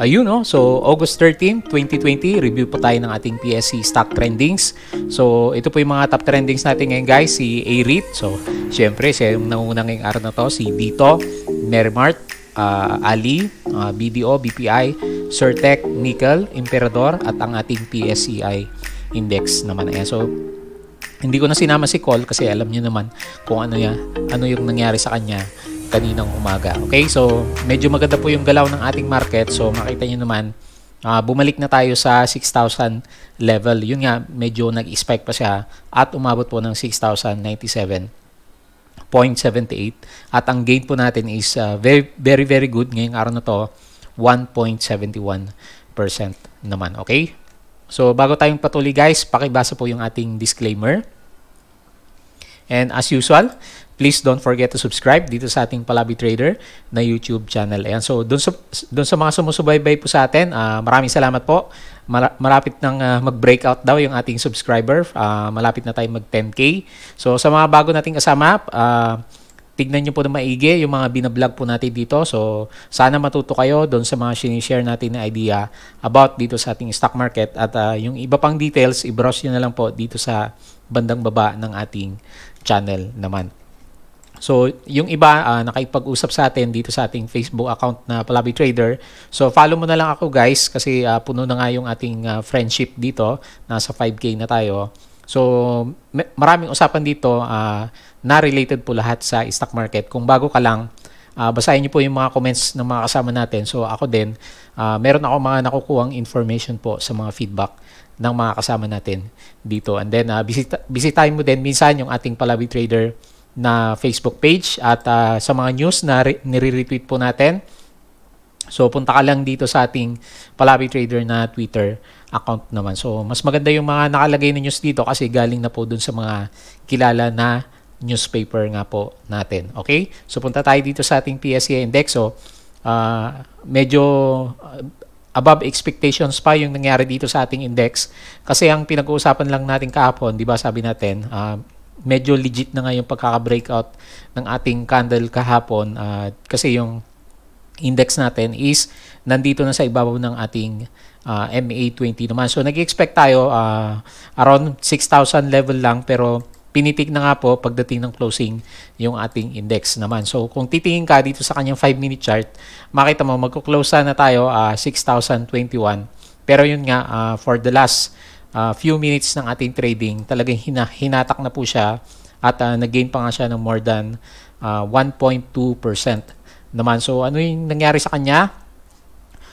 Ayun no, oh. so August 13, 2020, review po tayo ng ating PSE stock trendings. So ito po yung mga top trendings natin ngayon guys, si A-REIT. So syempre, siya yung nangunang ngayong araw na to, si Dito, Mermart, uh, Ali, uh, ah, BDO, BPI, Surtec, Nickel, Imperador at ang ating PSEI index naman. Ayan. So hindi ko na sinama si Call kasi alam niyo naman kung ano, yan, ano yung nangyari sa kanya kaninang umaga. Okay, so medyo maganda po yung galaw ng ating market. So makita nyo naman, uh, bumalik na tayo sa 6,000 level. Yun nga, medyo nag-spike pa siya at umabot po ng 6,097. 0.78 at ang gain po natin is uh, very very very good ngayong araw na to 1.71% naman okay so bago tayong patuloy guys pakibasa po yung ating disclaimer and as usual please don't forget to subscribe dito sa ating Palabi Trader na YouTube channel. Ayan, so doon sa, doon sa mga sumusubaybay po sa atin, uh, maraming salamat po. Mar marapit nang uh, mag-breakout daw yung ating subscriber. Uh, malapit na tayo mag-10K. So sa mga bago nating kasama, uh, tignan nyo po na maigi yung mga binablog po natin dito. So, sana matuto kayo doon sa mga sinishare natin na idea about dito sa ating stock market. At uh, yung iba pang details, i-browse nyo na lang po dito sa bandang baba ng ating channel naman. So, yung iba uh, nakipag-usap sa atin dito sa ating Facebook account na Palabi Trader. So, follow mo na lang ako guys kasi uh, puno na nga yung ating uh, friendship dito. Nasa 5K na tayo. So, maraming usapan dito uh, na related po lahat sa stock market. Kung bago ka lang, uh, basahin niyo po yung mga comments ng mga kasama natin. So, ako din, uh, meron ako mga nakukuhang information po sa mga feedback ng mga kasama natin dito. And then, uh, bisita, bisitahin mo din minsan yung ating Palabi Trader na Facebook page at uh, sa mga news na re- nire-retweet po natin. So punta ka lang dito sa ating Palabi Trader na Twitter account naman. So mas maganda yung mga nakalagay na news dito kasi galing na po dun sa mga kilala na newspaper nga po natin. Okay? So punta tayo dito sa ating PSA index. So uh, medyo ah, above expectations pa yung nangyari dito sa ating index kasi ang pinag-uusapan lang natin kahapon, 'di ba? Sabi natin, uh, medyo legit na nga yung pagkaka-breakout ng ating candle kahapon uh, kasi yung index natin is nandito na sa ibabaw ng ating uh, ah, MA20 naman. So nag-expect tayo uh, around 6,000 level lang pero pinitik na nga po pagdating ng closing yung ating index naman. So kung titingin ka dito sa kanyang 5-minute chart, makita mo magko-close na tayo uh, 6,021. Pero yun nga, uh, for the last uh, few minutes ng ating trading, talagang hina, hinatak na po siya at uh, nag-gain pa nga siya ng more than uh, ah, 1.2% naman. So ano yung nangyari sa kanya?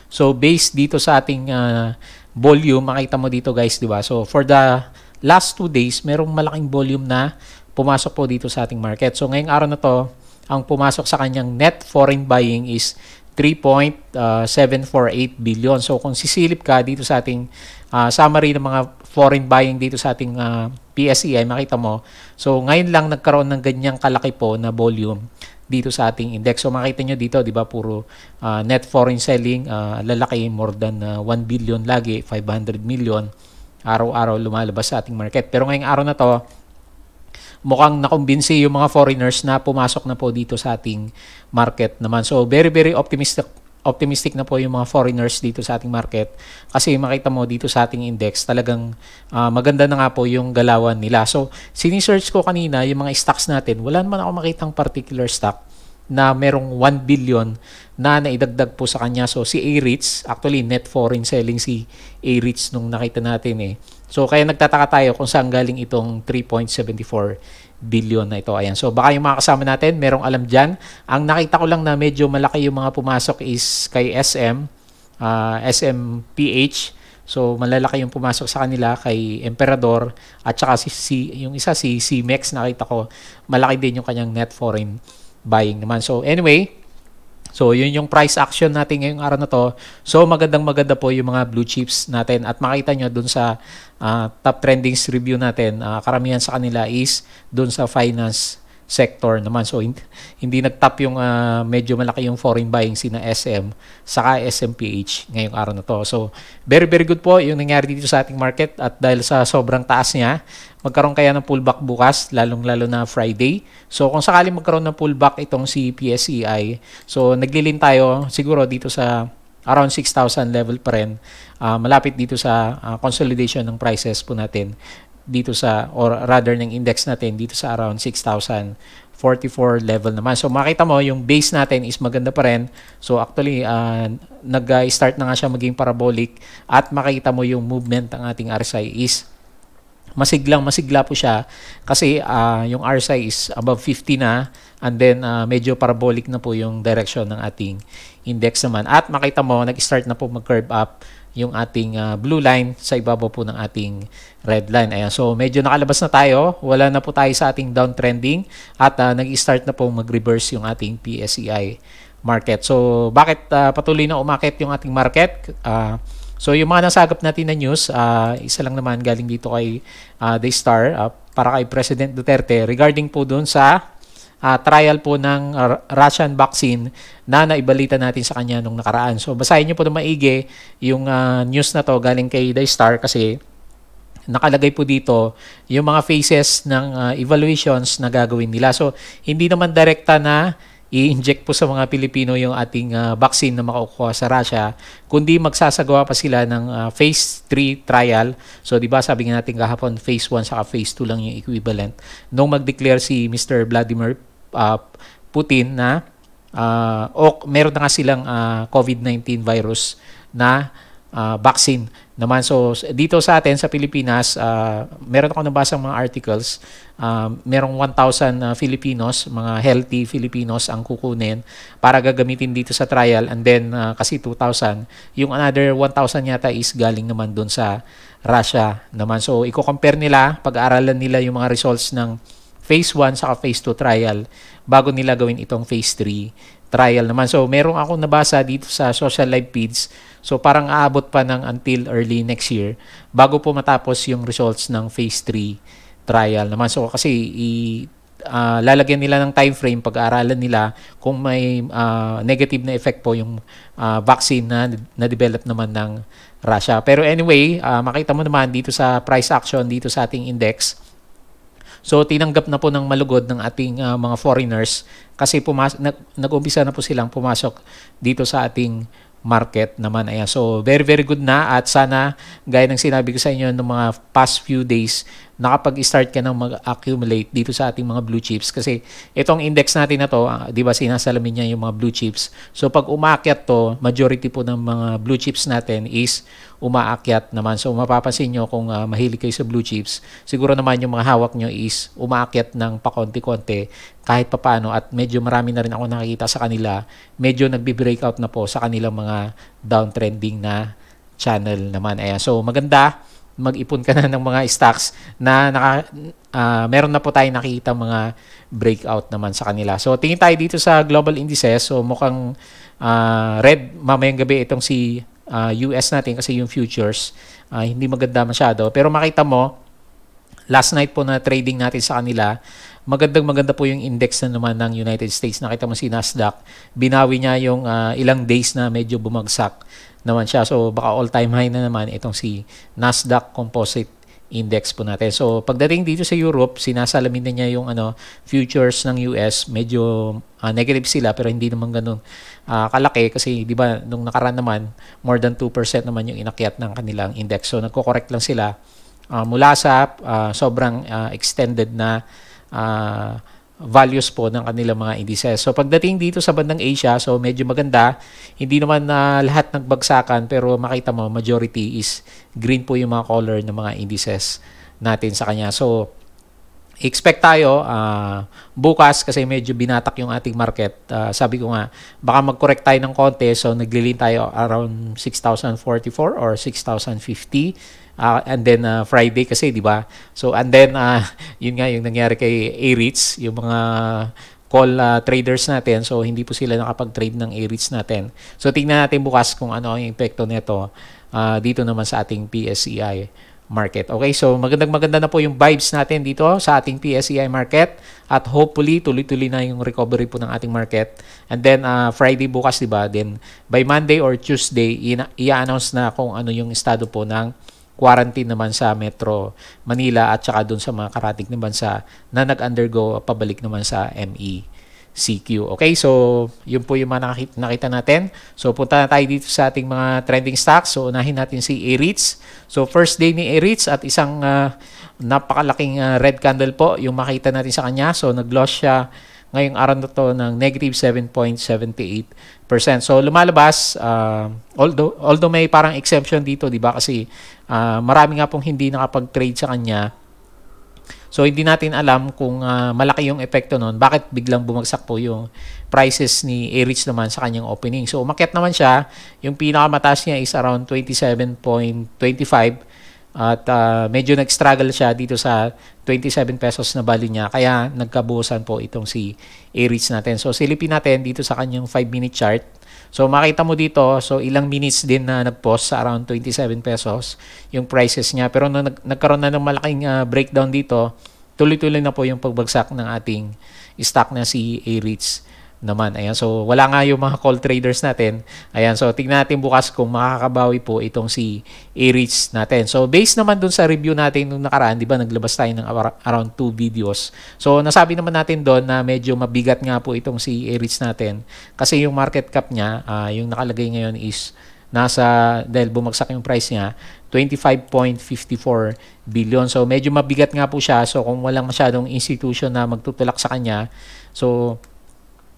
So based dito sa ating uh, volume, makita mo dito guys, di ba? So for the last two days, merong malaking volume na pumasok po dito sa ating market. So ngayong araw na to, ang pumasok sa kanyang net foreign buying is 3.748 billion. So kung sisilip ka dito sa ating uh, summary ng mga foreign buying dito sa ating uh, ah, PSE ay makita mo. So ngayon lang nagkaroon ng ganyang kalaki po na volume dito sa ating index. So makita nyo dito, di ba, puro uh, net foreign selling, uh, lalaki more than uh, 1 billion lagi, 500 million. Araw-araw lumalabas sa ating market. Pero ngayong araw na to, mukhang nakumbinsi yung mga foreigners na pumasok na po dito sa ating market naman. So very very optimistic optimistic na po yung mga foreigners dito sa ating market kasi makita mo dito sa ating index talagang uh, maganda na nga po yung galawan nila. So, sinisearch ko kanina yung mga stocks natin. Wala naman ako makitang particular stock na merong 1 billion na naidagdag po sa kanya. So, si A-REITs, actually net foreign selling si A-REITs nung nakita natin eh. So, kaya nagtataka tayo kung saan galing itong 3.74 billion na ito. Ayan. So baka yung mga kasama natin, merong alam dyan. Ang nakita ko lang na medyo malaki yung mga pumasok is kay SM, uh, ah, SMPH. So malalaki yung pumasok sa kanila kay Emperador at saka si, si yung isa si CMEX nakita ko malaki din yung kanyang net foreign buying naman. So anyway, So, yun yung price action natin ngayong araw na to. So, magandang maganda po yung mga blue chips natin. At makita nyo dun sa uh, top trendings review natin, uh, karamihan sa kanila is doon sa finance sector naman. So hindi, hindi nag-top yung uh, medyo malaki yung foreign buying sina SM saka SMPH ngayong araw na to. So very very good po yung nangyari dito sa ating market at dahil sa sobrang taas niya, magkaroon kaya ng pullback bukas lalong lalo na Friday. So kung sakali magkaroon ng pullback itong si PSEI, so naglilin tayo siguro dito sa around 6,000 level pa rin. Uh, malapit dito sa uh, consolidation ng prices po natin dito sa or rather ng index natin dito sa around 6,000 44 level naman. So makita mo yung base natin is maganda pa rin. So actually uh, nag-start na nga siya maging parabolic at makita mo yung movement ng ating RSI is masiglang masigla po siya kasi uh, yung RSI is above 50 na And then uh, medyo parabolic na po yung direction ng ating index naman. At makita mo, nag-start na po mag-curve up yung ating uh, blue line sa ibaba po ng ating red line. Ayan. So medyo nakalabas na tayo. Wala na po tayo sa ating downtrending at uh, nag-start na po mag-reverse yung ating PSEI market. So bakit uh, patuloy na umakit yung ating market? Uh, so yung mga nasagap natin na news, uh, isa lang naman galing dito kay uh, The Star uh, para kay President Duterte regarding po doon sa uh, trial po ng ah, Russian vaccine na naibalita natin sa kanya nung nakaraan. So basahin niyo po na maigi yung uh, news na to galing kay The Star kasi nakalagay po dito yung mga phases ng uh, evaluations na gagawin nila. So, hindi naman direkta na i-inject po sa mga Pilipino yung ating uh, vaccine na makukuha sa Russia, kundi magsasagawa pa sila ng uh, phase 3 trial. So, di ba sabi nga natin kahapon, phase 1 saka phase 2 lang yung equivalent. Nung mag-declare si Mr. Vladimir uh, Putin na uh, o meron na nga silang uh, ah, COVID-19 virus na uh, vaccine naman. So dito sa atin sa Pilipinas, uh, meron ako nabasang mga articles, uh, merong 1,000 uh, Filipinos, mga healthy Filipinos ang kukunin para gagamitin dito sa trial and then uh, kasi 2,000. Yung another 1,000 yata is galing naman doon sa Russia naman. So i-compare nila, pag-aaralan nila yung mga results ng phase 1 sa phase 2 trial bago nila gawin itong phase 3 trial naman. So meron ako nabasa dito sa social live feeds. So parang aabot pa ng until early next year bago po matapos yung results ng phase 3 trial naman. So kasi i uh, lalagyan nila ng time frame pag-aaralan nila kung may uh, negative na effect po yung uh, vaccine na na-develop naman ng Russia. Pero anyway, uh, makita mo naman dito sa price action dito sa ating index So tinanggap na po ng malugod ng ating uh, mga foreigners kasi pumas- nag- umpisa na po silang pumasok dito sa ating market naman. Ayan. So, very, very good na at sana, gaya ng sinabi ko sa inyo ng mga past few days, nakapag-start ka ng mag-accumulate dito sa ating mga blue chips kasi itong index natin na to, uh, 'di ba sinasalamin niya yung mga blue chips. So pag umaakyat to, majority po ng mga blue chips natin is umaakyat naman. So mapapansin niyo kung uh, mahilig kayo sa blue chips, siguro naman yung mga hawak niyo is umaakyat ng pakonti-konti kahit papaano at medyo marami na rin ako nakikita sa kanila, medyo nagbi-breakout na po sa kanilang mga downtrending na channel naman. Ayan. So maganda mag-ipon ka na ng mga stocks na naka, uh, meron na po tayong nakita mga breakout naman sa kanila. So tingin tayo dito sa global indices. So mukhang uh, red mamayang gabi itong si uh, ah, US natin kasi yung futures uh, hindi maganda masyado. Pero makita mo last night po na trading natin sa kanila, magandang maganda po yung index na naman ng United States. Nakita mo si Nasdaq, binawi niya yung uh, ilang days na medyo bumagsak naman siya. So baka all-time high na naman itong si Nasdaq Composite Index po natin. So pagdating dito sa Europe, sinasalamin na niya yung ano futures ng US, medyo uh, negative sila pero hindi naman ganun uh, kalaki kasi 'di ba nung nakaraan naman more than 2% naman yung inakyat ng kanilang index. So nagko-correct lang sila uh, mula sa uh, sobrang uh, extended na uh, values po ng kanilang mga indices. So pagdating dito sa bandang Asia, so medyo maganda, hindi naman na uh, lahat nagbagsakan pero makita mo majority is green po yung mga color ng mga indices natin sa kanya. So expect tayo uh, bukas kasi medyo binatak yung ating market. Uh, sabi ko nga, baka mag-correct tayo ng konti. So, naglilin tayo around 6,044 or 6,050 uh, and then uh, Friday kasi, di ba? So, and then, uh, yun nga yung nangyari kay A-REITs, yung mga call uh, traders natin. So, hindi po sila nakapag-trade ng A-REITs natin. So, tingnan natin bukas kung ano ang epekto nito uh, dito naman sa ating PSEI market. Okay, so magandang maganda na po yung vibes natin dito sa ating PSEI market at hopefully tuloy-tuloy na yung recovery po ng ating market. And then uh, Friday bukas, 'di ba? Then by Monday or Tuesday, i-announce na kung ano yung estado po ng quarantine naman sa Metro Manila at saka doon sa mga karatig ng bansa na nag-undergo pabalik naman sa ME. CQ. Okay, so yun po yung mga nakita natin. So punta na tayo dito sa ating mga trending stocks. So unahin natin si A-REITs. So first day ni A-REITs at isang uh, napakalaking uh, red candle po yung makita natin sa kanya. So nag-loss siya ngayong araw na to ng negative 7.78%. So lumalabas, uh, although, although may parang exemption dito, di ba? Kasi uh, marami nga pong hindi nakapag-trade sa kanya. So hindi natin alam kung uh, malaki yung epekto noon. Bakit biglang bumagsak po yung prices ni Erich naman sa kanyang opening. So umakyat naman siya. Yung pinakamataas niya is around 27.25. At uh, medyo nag-struggle siya dito sa 27 pesos na value niya. Kaya nagkabuhusan po itong si A-Reach natin. So silipin natin dito sa kanyang 5-minute chart. So makita mo dito, so ilang minutes din na nag-post sa around 27 pesos yung prices niya. Pero nung nagkaroon na ng malaking uh, breakdown dito, tuloy-tuloy na po yung pagbagsak ng ating stock na si A-REITs naman. Ayan, so wala nga yung mga call traders natin. Ayan, so tingnan natin bukas kung makakabawi po itong si A-Reach natin. So based naman dun sa review natin nung nakaraan, di ba naglabas tayo ng around 2 videos. So nasabi naman natin doon na medyo mabigat nga po itong si A-Reach natin kasi yung market cap niya, uh, yung nakalagay ngayon is nasa dahil bumagsak yung price niya 25.54 billion. So medyo mabigat nga po siya. So kung walang masyadong institution na magtutulak sa kanya, so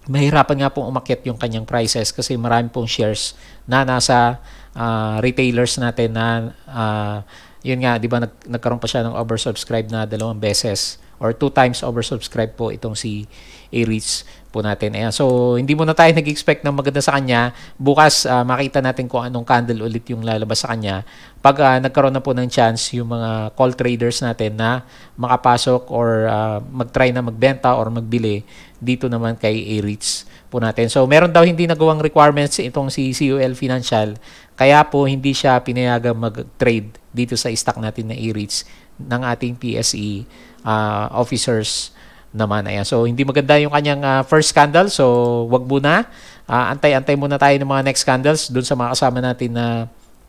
mahirapan nga pong umakyat yung kanyang prices kasi marami pong shares na nasa uh, retailers natin na uh, yun nga, di ba nag, nagkaroon pa siya ng oversubscribe na dalawang beses or two times oversubscribe po itong si i-reach po natin. Ayan. So, hindi muna tayo nag-expect ng maganda sa kanya. Bukas, uh, makita natin kung anong candle ulit yung lalabas sa kanya. Pag uh, nagkaroon na po ng chance yung mga call traders natin na makapasok or uh, mag-try na magbenta or magbili dito naman kay A-REITs po natin. So, meron daw hindi nagawang requirements itong si COL Financial. Kaya po, hindi siya pinayaga mag-trade dito sa stock natin na A-REITs ng ating PSE uh, officers naman. Ayan. So, hindi maganda yung kanyang uh, first scandal. So, wag muna. Uh, antay-antay muna tayo ng mga next scandals dun sa mga kasama natin na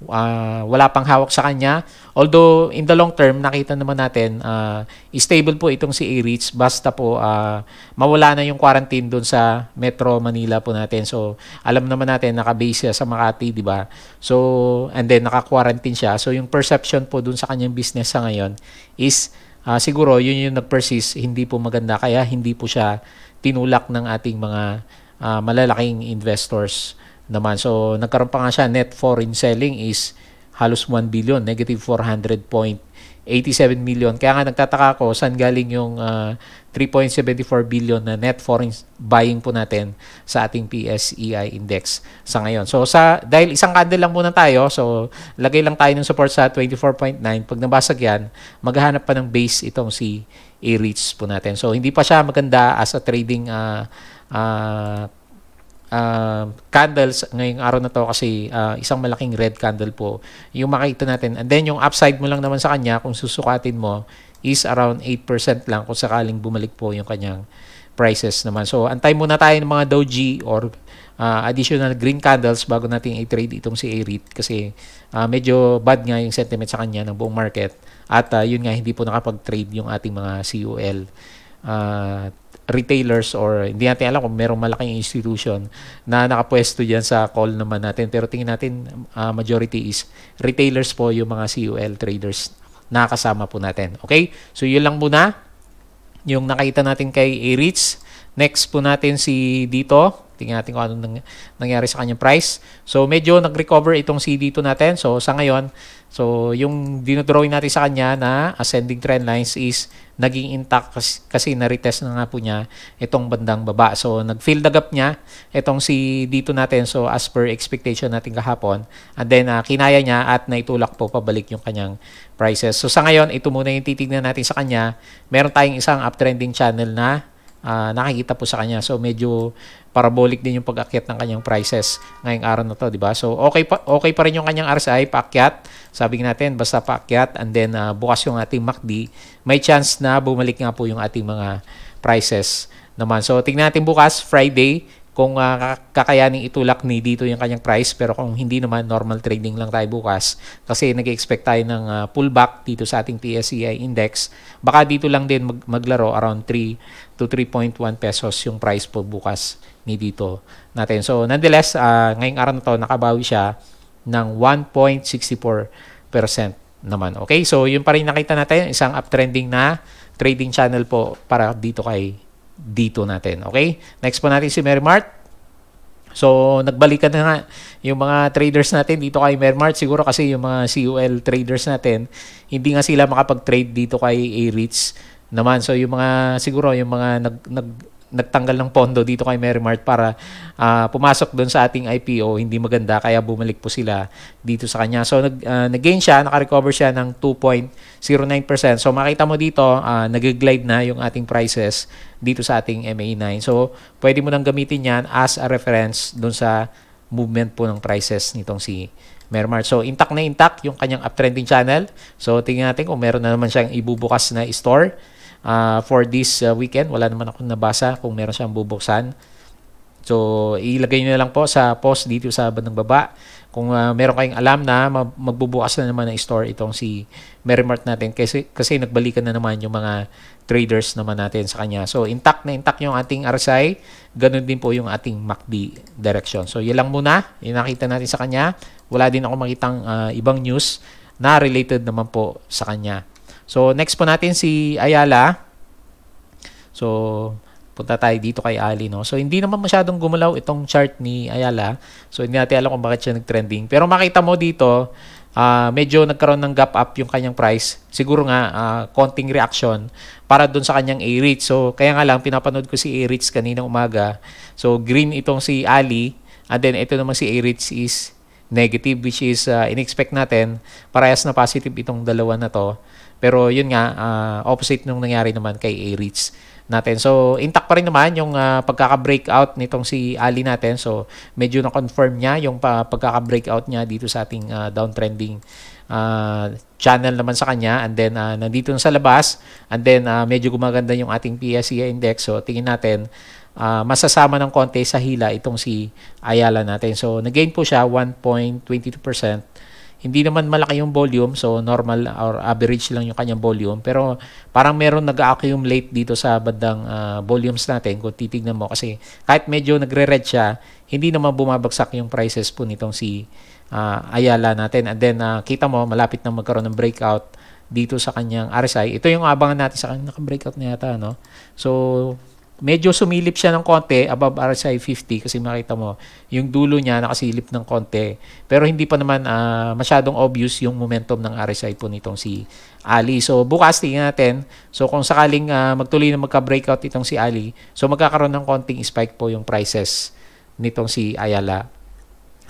uh, wala pang hawak sa kanya. Although, in the long term, nakita naman natin, uh, stable po itong si A-Rich. Basta po, uh, mawala na yung quarantine dun sa Metro Manila po natin. So, alam naman natin, nakabase siya sa Makati, di ba? So, and then, naka-quarantine siya. So, yung perception po dun sa kanyang business sa ngayon is uh, siguro yun yung nag-persist, hindi po maganda kaya hindi po siya tinulak ng ating mga uh, malalaking investors naman. So nagkaroon pa nga siya net foreign selling is halos 1 billion, negative 400 point 87 million. Kaya nga nagtataka ako saan galing yung uh, ah, 3.74 billion na net foreign buying po natin sa ating PSEI index sa ngayon. So sa dahil isang candle lang muna tayo, so lagay lang tayo ng support sa 24.9. Pag nabasag 'yan, maghahanap pa ng base itong si A-REITs po natin. So hindi pa siya maganda as a trading uh, uh, uh, candles ngayong araw na to kasi uh, isang malaking red candle po yung makita natin. And then yung upside mo lang naman sa kanya kung susukatin mo is around 8% lang kung sakaling bumalik po yung kanyang prices naman. So antay muna tayo ng mga doji or uh, additional green candles bago natin i-trade itong si AREIT kasi uh, medyo bad nga yung sentiment sa kanya ng buong market at uh, yun nga hindi po nakapag-trade yung ating mga CUL Uh, retailers or hindi natin alam kung merong malaking institution na nakapwesto dyan sa call naman natin. Pero tingin natin, uh, majority is retailers po yung mga COL traders na kasama po natin. Okay? So yun lang muna yung nakita natin kay Erich. Next po natin si dito. Tingnan natin kung anong nangyari sa kanyang price. So medyo nag-recover itong si dito natin. So sa ngayon, so yung dinodrawing natin sa kanya na ascending trend lines is naging intact kasi, kasi na-retest na nga po niya itong bandang baba. So nag-fill the gap niya itong si dito natin. So as per expectation natin kahapon. And then uh, kinaya niya at naitulak po pabalik yung kanyang prices. So sa ngayon, ito muna yung titignan natin sa kanya. Meron tayong isang uptrending channel na uh, nakikita po sa kanya. So medyo parabolic din yung pag-akyat ng kanyang prices ngayong araw na to, di ba? So okay pa okay pa rin yung kanyang RSI paakyat. Sabi natin basta paakyat and then uh, bukas yung ating MACD, may chance na bumalik nga po yung ating mga prices naman. So tingnan natin bukas Friday kung uh, kakayaning itulak ni dito yung kanyang price pero kung hindi naman normal trading lang tayo bukas kasi nag-expect tayo ng uh, pullback dito sa ating PSEI index baka dito lang din mag- maglaro around 3 to 3.1 pesos yung price po bukas ni dito natin so nonetheless uh, ngayong araw na to nakabawi siya ng 1.64% naman okay so yun pa rin nakita natin isang uptrending na trading channel po para dito kay dito natin. Okay? Next po natin si Mermart. So, nagbalikan na nga yung mga traders natin dito kay Mermart. Siguro kasi yung mga CUL traders natin, hindi nga sila makapag-trade dito kay A-REITs naman. So, yung mga, siguro, yung mga nag, nag, nagtanggal ng pondo dito kay Merrimart para uh, pumasok doon sa ating IPO, hindi maganda kaya bumalik po sila dito sa kanya. So nag uh, nag-gain siya, naka-recover siya ng 2.09%. So makita mo dito, uh, nag-glide na yung ating prices dito sa ating MA9. So pwede mo nang gamitin 'yan as a reference doon sa movement po ng prices nitong si Mermart. So, intact na intact yung kanyang uptrending channel. So, tingnan natin kung meron na naman siyang ibubukas na store uh, for this uh, weekend. Wala naman akong nabasa kung meron siyang bubuksan. So, ilagay nyo na lang po sa post dito sa bandang baba. Kung uh, meron kayong alam na magbubukas na naman ng store itong si Merrymart natin kasi, kasi nagbalikan na naman yung mga traders naman natin sa kanya. So, intact na intact yung ating RSI. Ganun din po yung ating MACD direction. So, yun lang muna. Yung nakita natin sa kanya. Wala din ako makitang uh, ibang news na related naman po sa kanya. So, next po natin si Ayala. So, punta tayo dito kay Ali. No? So, hindi naman masyadong gumulaw itong chart ni Ayala. So, hindi natin alam kung bakit siya nag-trending. Pero makita mo dito, uh, medyo nagkaroon ng gap up yung kanyang price. Siguro nga, uh, konting reaction para doon sa kanyang A-Rich. So, kaya nga lang, pinapanood ko si A-Rich kaninang umaga. So, green itong si Ali. And then, ito naman si A-Rich is negative which is uh, in-expect natin. Parehas na positive itong dalawa na to. Pero yun nga, uh, opposite nung nangyari naman kay a reach natin. So, intact pa rin naman yung uh, pagkaka-breakout nitong si Ali natin. So, medyo na-confirm niya yung pa- pagkaka-breakout niya dito sa ating uh, downtrending uh, channel naman sa kanya. And then, uh, nandito na sa labas. And then, uh, medyo gumaganda yung ating PSE index. So, tingin natin, uh, masasama ng konti sa hila itong si Ayala natin. So, nag-gain po siya 1.22% hindi naman malaki yung volume, so normal or average lang yung kanyang volume. Pero parang meron nag-accumulate dito sa bandang uh, volumes natin kung titignan mo. Kasi kahit medyo nagre-red siya, hindi naman bumabagsak yung prices po nitong si uh, Ayala natin. And then uh, kita mo, malapit na magkaroon ng breakout dito sa kanyang RSI. Ito yung abangan natin sa kanyang naka-breakout na yata. No? So medyo sumilip siya ng konti above RSI 50 kasi makita mo yung dulo niya nakasilip ng konti pero hindi pa naman uh, masyadong obvious yung momentum ng RSI po nitong si Ali so bukas tingnan natin so kung sakaling uh, magtuloy na magka-breakout itong si Ali so magkakaroon ng konting spike po yung prices nitong si Ayala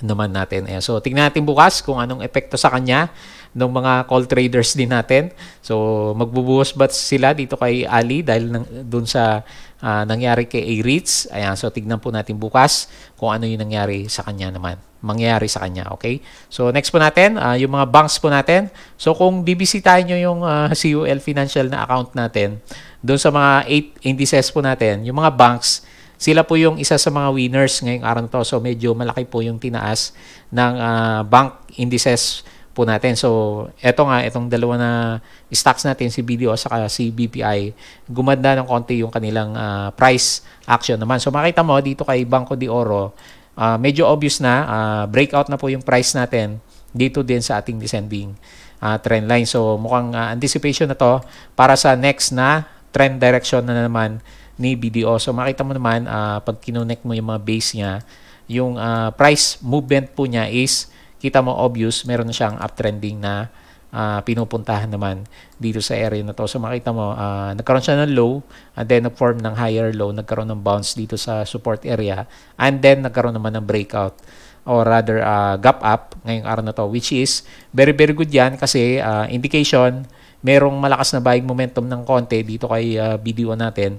naman natin. Ayan. So, tignan natin bukas kung anong epekto sa kanya ng mga call traders din natin. So, magbubuhos ba sila dito kay Ali dahil nang, dun sa uh, nangyari kay A-REITs? Ayan, so tignan po natin bukas kung ano yung nangyari sa kanya naman. Mangyari sa kanya, okay? So, next po natin, uh, yung mga banks po natin. So, kung bibisitahin nyo yung uh, ah, CUL Financial na account natin, doon sa mga 8 indices po natin, yung mga banks, sila po yung isa sa mga winners ngayong araw to. So medyo malaki po yung tinaas ng uh, bank indices po natin. So, eto nga, itong dalawa na stocks natin, si BDO at si BPI, gumanda ng konti yung kanilang uh, price action naman. So, makita mo dito kay Banco de Oro, uh, medyo obvious na, uh, breakout na po yung price natin dito din sa ating descending uh, trend line. So, mukhang uh, anticipation na to para sa next na trend direction na naman ni BDO. So makita mo naman uh, pag kinonect mo yung mga base niya, yung uh, price movement po niya is kita mo obvious meron na siyang uptrending na uh, pinupuntahan naman dito sa area na to. So makita mo uh, nagkaroon siya ng low and then nag-form ng higher low, nagkaroon ng bounce dito sa support area and then nagkaroon naman ng breakout or rather uh, gap up ngayong araw na to which is very very good yan kasi uh, indication merong malakas na buying momentum ng konti dito kay uh, BDO natin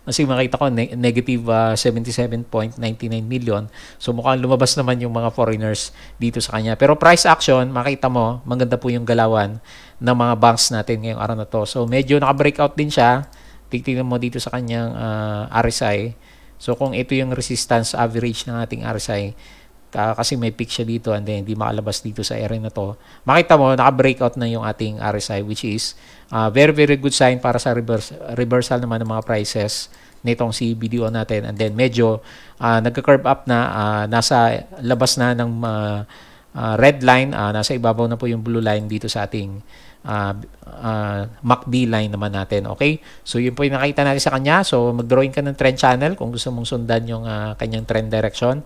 kasi makita ko, ne- negative uh, ah, 77.99 million. So mukhang lumabas naman yung mga foreigners dito sa kanya. Pero price action, makita mo, maganda po yung galawan ng mga banks natin ngayong araw na to. So medyo naka-breakout din siya. Titignan mo dito sa kanyang uh, ah, RSI. So kung ito yung resistance average ng ating RSI, uh, kasi may peak siya dito and then hindi makalabas dito sa area na to, makita mo, naka-breakout na yung ating RSI which is uh, very, very good sign para sa reverse, reversal naman ng mga prices nitong si BDO natin and then medyo uh, nagka-curve up na, uh, nasa labas na ng uh, uh, red line, uh, nasa ibabaw na po yung blue line dito sa ating uh, uh, MACD line naman natin. Okay? So, yun po yung nakita natin sa kanya. So, mag-drawing ka ng trend channel kung gusto mong sundan yung uh, kanyang trend direction.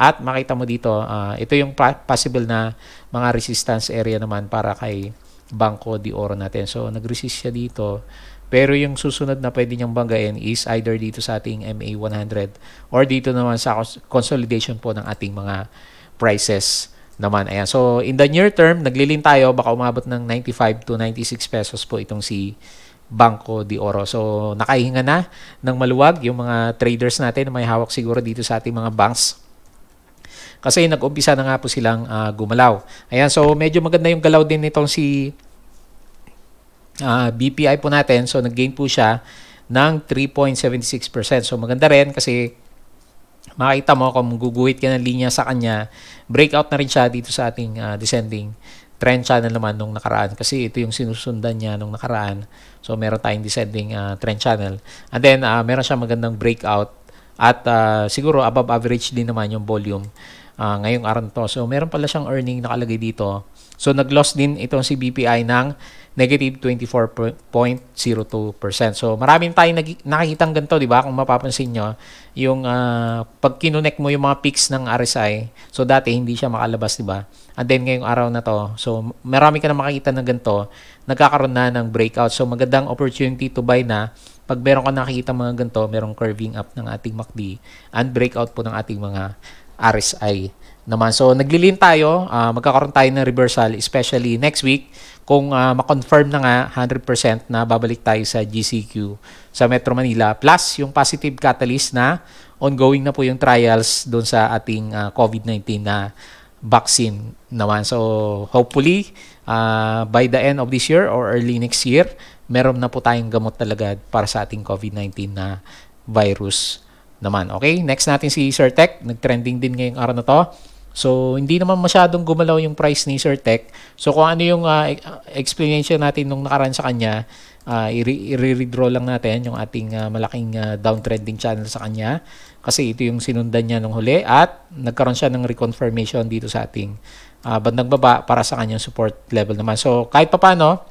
At makita mo dito, uh, ito yung possible na mga resistance area naman para kay Banco de Oro natin. So, nag-resist siya dito. Pero yung susunod na pwede niyang banggain is either dito sa ating MA100 or dito naman sa consolidation po ng ating mga prices naman. Ayan. So, in the near term, naglilin tayo. Baka umabot ng 95 to 96 pesos po itong si Banco de Oro. So, nakahinga na ng maluwag yung mga traders natin na may hawak siguro dito sa ating mga banks kasi nag-umpisa na nga po silang uh, gumalaw. Ayan, so medyo maganda yung galaw din nitong si uh, ah, BPI po natin. So nag-gain po siya ng 3.76%. So maganda rin kasi makita mo kung guguhit ka ng linya sa kanya, breakout na rin siya dito sa ating uh, descending trend channel naman nung nakaraan kasi ito yung sinusundan niya nung nakaraan. So meron tayong descending uh, trend channel. And then uh, meron siya magandang breakout at uh, siguro above average din naman yung volume uh, ngayong araw na to. So meron pala siyang earning nakalagay dito. So nag-loss din itong si BPI ng negative 24.02%. So maraming tayong nakikitang ganito, di ba? Kung mapapansin nyo, yung uh, pag kinunek mo yung mga peaks ng RSI, so dati hindi siya makalabas, di ba? And then ngayong araw na to, so marami ka na makikita ng ganito, nagkakaroon na ng breakout. So magandang opportunity to buy na pag meron ka nakikita mga ganito, merong curving up ng ating MACD and breakout po ng ating mga RSI naman. So, naglilin tayo. Uh, magkakaroon tayo ng reversal, especially next week kung uh, ma-confirm na nga 100% na babalik tayo sa GCQ sa Metro Manila. Plus, yung positive catalyst na ongoing na po yung trials doon sa ating uh, ah, COVID-19 na vaccine naman. So, hopefully, uh, by the end of this year or early next year, meron na po tayong gamot talaga para sa ating COVID-19 na virus naman. Okay, next natin si Sirtec. Nag-trending din ngayong araw na to. So, hindi naman masyadong gumalaw yung price ni Sirtec. So, kung ano yung uh, explanation natin nung nakaraan sa kanya, uh, ah, i-redraw lang natin yung ating uh, malaking uh, downtrending channel sa kanya. Kasi ito yung sinundan niya nung huli at nagkaroon siya ng reconfirmation dito sa ating uh, bandang baba para sa kanyang support level naman. So, kahit papano,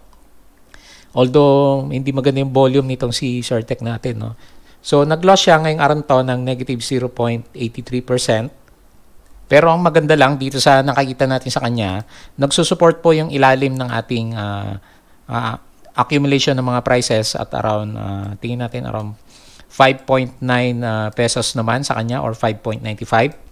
although hindi maganda yung volume nitong si Sirtec natin, no? So nag-loss siya ngayong araw to ng negative 0.83%. Pero ang maganda lang dito sa nakikita natin sa kanya, nagsusupport po yung ilalim ng ating uh, uh, accumulation ng mga prices at around, uh, tingin natin around 5.9 uh, pesos naman sa kanya or 5.95.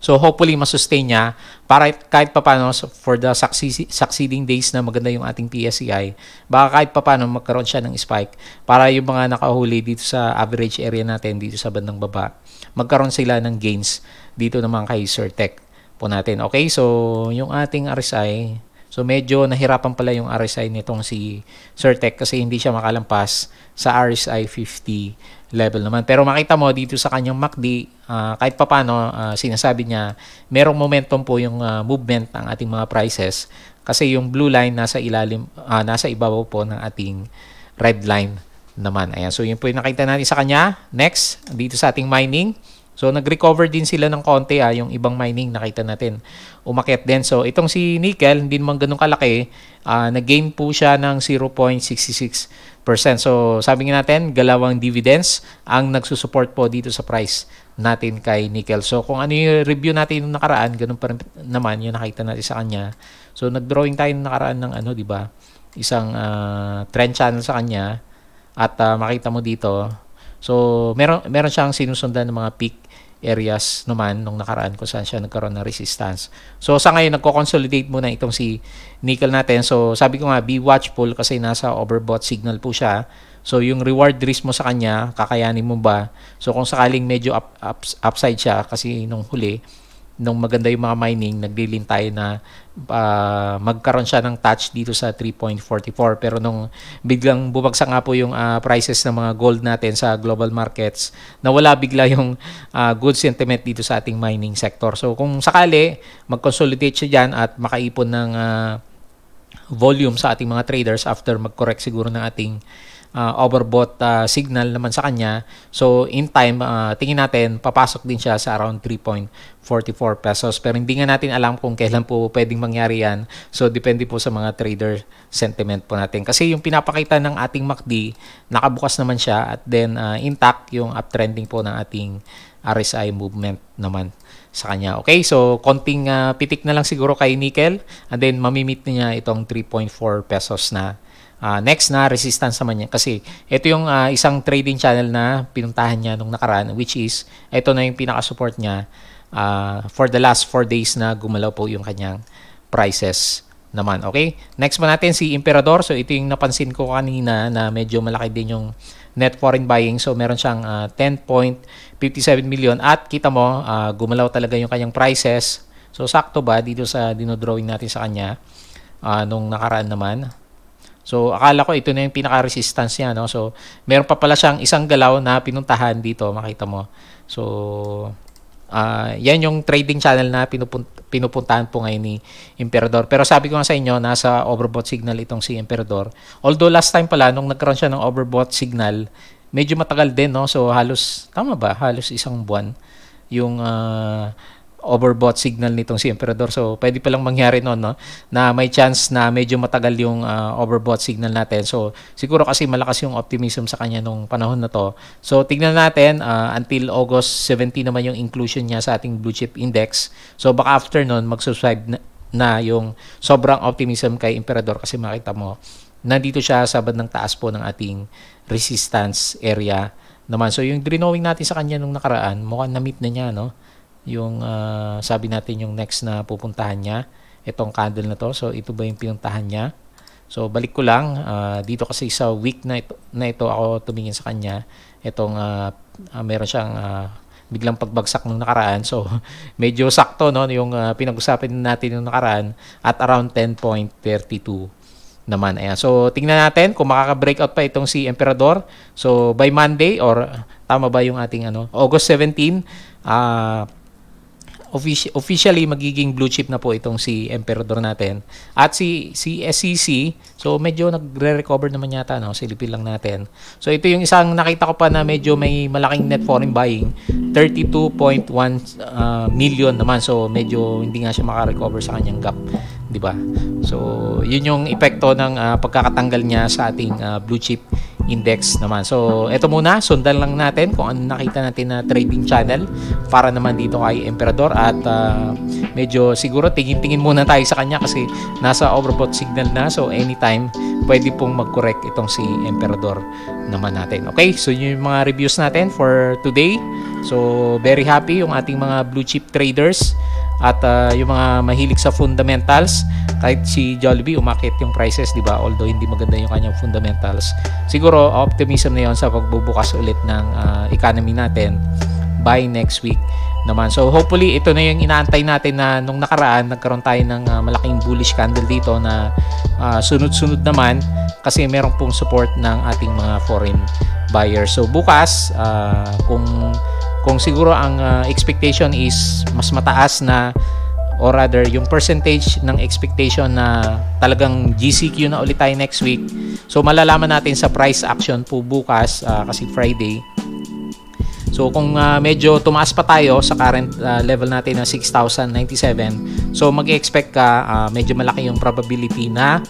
So hopefully masustain niya para kahit papaano for the succeeding days na maganda yung ating PSEI, baka kahit papaano magkaroon siya ng spike para yung mga nakahuli dito sa average area natin dito sa bandang baba, magkaroon sila ng gains dito naman kay Surtech po natin. Okay, so yung ating RSI, so medyo nahirapan pala yung RSI nitong si Surtech kasi hindi siya makalampas sa RSI 50 level naman. Pero makita mo dito sa kanyang MACD, uh, kahit papano uh, sinasabi niya, merong momentum po yung uh, movement ng ating mga prices kasi yung blue line nasa ilalim uh, nasa ibabaw po ng ating red line naman. Ayan. So yun po yung nakita natin sa kanya. Next, dito sa ating mining. So nag-recover din sila ng konti ah, yung ibang mining nakita natin. Umakyat din. So itong si nickel, hindi naman ganun kalaki. Uh, nag-gain po siya ng 0.66 percent. So sabi nga natin, galawang dividends ang nagsusupport po dito sa price natin kay nickel. So kung ano yung review natin nung nakaraan, ganun pa rin naman yung nakita natin sa kanya. So nag-drawing tayo nung nakaraan ng ano, 'di ba? Isang uh, trend channel sa kanya at uh, makita mo dito. So meron meron siyang sinusundan ng mga peak areas naman nung nakaraan kung saan siya nagkaroon ng resistance. So sa ngayon, nagko-consolidate muna itong si nickel natin. So sabi ko nga, be watchful kasi nasa overbought signal po siya. So yung reward risk mo sa kanya, kakayanin mo ba? So kung sakaling medyo up, up, upside siya kasi nung huli, nung maganda yung mga mining, naglilintay na uh, magkaroon siya ng touch dito sa 3.44. Pero nung biglang bumagsak nga po yung uh, prices ng mga gold natin sa global markets, nawala bigla yung uh, good sentiment dito sa ating mining sector. So kung sakali, mag-consolidate siya dyan at makaipon ng uh, volume sa ating mga traders after mag-correct siguro ng ating uh, overbought uh, signal naman sa kanya. So in time, uh, tingin natin papasok din siya sa around 3.44 pesos. Pero hindi nga natin alam kung kailan po pwedeng mangyari yan. So depende po sa mga trader sentiment po natin. Kasi yung pinapakita ng ating MACD, nakabukas naman siya at then uh, intact yung uptrending po ng ating RSI movement naman sa kanya. Okay, so konting uh, pitik na lang siguro kay Nickel and then mamimit niya itong 3.4 pesos na Uh, next na resistance naman niya kasi ito yung uh, isang trading channel na pinuntahan niya nung nakaraan which is ito na yung pinaka-support niya uh, for the last 4 days na gumalaw po yung kanyang prices naman. Okay? Next pa natin si Imperador. So ito yung napansin ko kanina na medyo malaki din yung net foreign buying. So meron siyang uh, 10.57 million at kita mo uh, gumalaw talaga yung kanyang prices. So sakto ba dito sa dinodrawing natin sa kanya uh, nung nakaraan naman So akala ko ito na yung pinaka-resistance niya no. So meron pa pala siyang isang galaw na pinuntahan dito, makita mo. So uh, yan yung trading channel na pinupun pinupuntahan po ngayon ni Emperador. Pero sabi ko nga sa inyo, nasa overbought signal itong si Emperador. Although last time pala nung nagkaroon siya ng overbought signal, medyo matagal din no. So halos tama ba? Halos isang buwan yung uh, overbought signal nitong si Emperador. So, pwede palang mangyari noon, no? Na may chance na medyo matagal yung uh, overbought signal natin. So, siguro kasi malakas yung optimism sa kanya nung panahon na to. So, tignan natin uh, until August 17 naman yung inclusion niya sa ating blue chip index. So, baka after noon, mag-subscribe na, na yung sobrang optimism kay Emperador kasi makita mo, nandito siya sa bandang taas po ng ating resistance area naman. So, yung drenowing natin sa kanya nung nakaraan, mukhang na-meet na niya, no? yung uh, sabi natin yung next na pupuntahan niya itong candle na to so ito ba yung pinuntahan niya so balik ko lang uh, dito kasi sa week na ito, na ito ako tumingin sa kanya itong uh, uh, meron siyang uh, biglang pagbagsak nung nakaraan so medyo sakto no yung uh, pinag-usapan natin nung nakaraan at around 10.32 naman. Ayan. So, tingnan natin kung makaka-breakout pa itong si Emperador. So, by Monday or tama ba yung ating ano, August 17, uh, offici- officially magiging blue chip na po itong si Emperador natin. At si, si SEC, so medyo nagre-recover naman yata, no? silipin lang natin. So ito yung isang nakita ko pa na medyo may malaking net foreign buying, 32.1 uh, ah, million naman. So medyo hindi nga siya makarecover sa kanyang gap. 'di ba? So, 'yun yung epekto ng uh, pagkakatanggal niya sa ating uh, blue chip index naman. So, ito muna, sundan lang natin kung ano nakita natin na trading channel para naman dito kay Emperador at uh, medyo siguro tingin-tingin muna tayo sa kanya kasi nasa overbought signal na so anytime pwede pong mag-correct itong si Emperador naman natin. Okay, so yun yung mga reviews natin for today. So, very happy yung ating mga blue chip traders at uh, yung mga mahilig sa fundamentals, kahit si Jollibee umakit yung prices, 'di ba? Although hindi maganda yung kanyang fundamentals. Siguro optimism na 'yon sa pagbubukas ulit ng uh, economy natin by next week naman. So hopefully ito na yung inaantay natin na nung nakaraan nagkaroon tayo ng uh, malaking bullish candle dito na uh, sunod-sunod naman kasi meron pong support ng ating mga foreign buyers. So bukas uh, kung kung siguro ang uh, expectation is mas mataas na or rather yung percentage ng expectation na talagang GCQ na ulit tayo next week. So malalaman natin sa price action po bukas uh, kasi Friday. So kung uh, medyo tumaas pa tayo sa current uh, level natin na 6,097, so mag-expect ka uh, medyo malaki yung probability na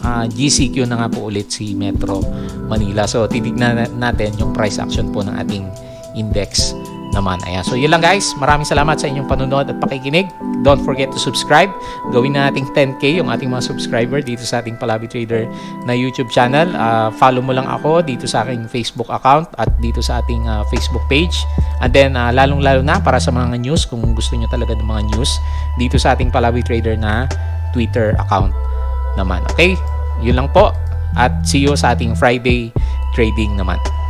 uh, GCQ na nga po ulit si Metro Manila. So titignan natin yung price action po ng ating index naman. Ayan. So, yun lang guys. Maraming salamat sa inyong panonood at pakikinig. Don't forget to subscribe. Gawin na nating 10K yung ating mga subscriber dito sa ating Palabi Trader na YouTube channel. Uh, follow mo lang ako dito sa aking Facebook account at dito sa ating uh, Facebook page. And then, uh, lalong-lalo na para sa mga news, kung gusto nyo talaga ng mga news, dito sa ating Palabi Trader na Twitter account naman. Okay? Yun lang po. At see you sa ating Friday trading naman.